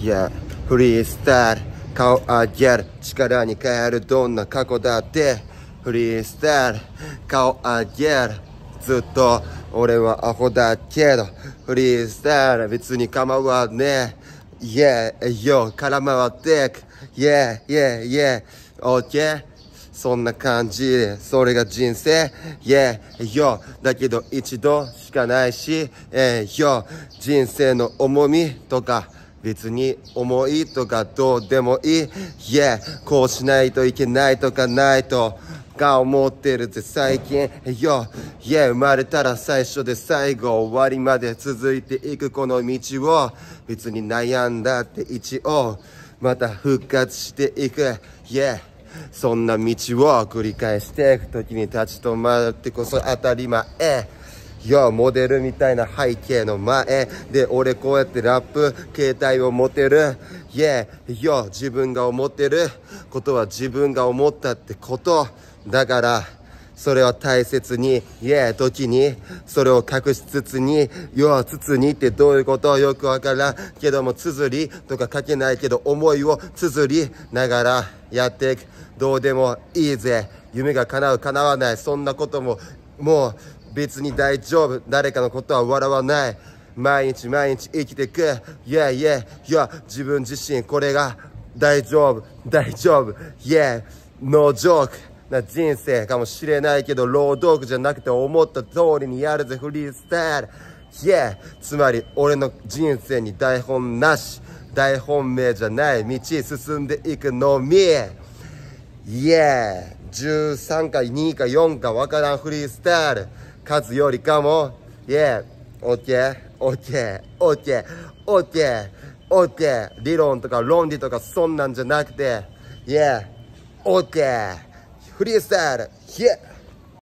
いや、フリースタイル、顔上げる、力に変える、どんな過去だって。フリースタイル、顔上げる、ずっと、俺はアホだけど、フリースタイル、別に構わねえ。Yeah, yo, 空回ってく。Yeah, yeah, yeah, オッケー。そんな感じで、それが人生、Yeah, yo, だけど一度しかないし、え yo, 人生の重みとか、別に重いとかどうでもいい yeah、こうしないといけないとかないとが思ってるぜ最近よ a h 生まれたら最初で最後終わりまで続いていくこの道を別に悩んだって一応また復活していく yeah、そんな道を繰り返していく時に立ち止まるってこそ当たり前いや、モデルみたいな背景の前で、俺こうやってラップ、携帯を持てる。いや、いや、自分が思ってることは自分が思ったってこと。だから、それを大切に、いや、時に、それを隠しつつに、よつつにってどういうことよくわからんけども、綴りとか書けないけど、思いを綴りながらやっていく。どうでもいいぜ。夢が叶う、叶わない。そんなことも、もう、別に大丈夫誰かのことは笑わない毎日毎日生きてくいやいやいや自分自身これが大丈夫大丈夫イエーノージョークな人生かもしれないけど労働苦じゃなくて思った通りにやるぜフリースタイル Yeah つまり俺の人生に台本なし大本命じゃない道進んでいくのみイエー13か2か4かわからんフリースタイル勝つよりかも、イェー、オッケー、オッケー、オッケー、オッケー、オッケー、理論とか論理とかそんなんじゃなくて、イェー、オッケー、フリースタイル、イェー、